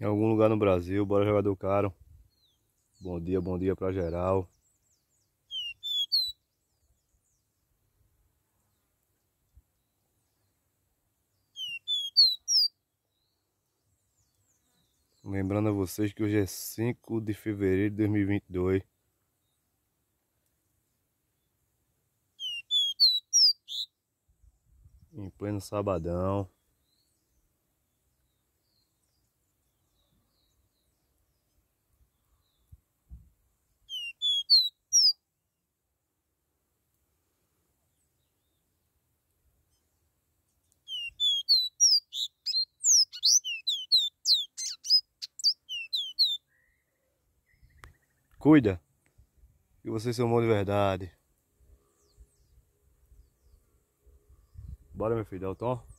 em algum lugar no Brasil. Bora jogador caro. Bom dia, bom dia pra geral. Lembrando a vocês que hoje é 5 de fevereiro de 2022. Em pleno sabadão. Cuida. Que vocês são bons de verdade. Bora, meu filho, dá o tom.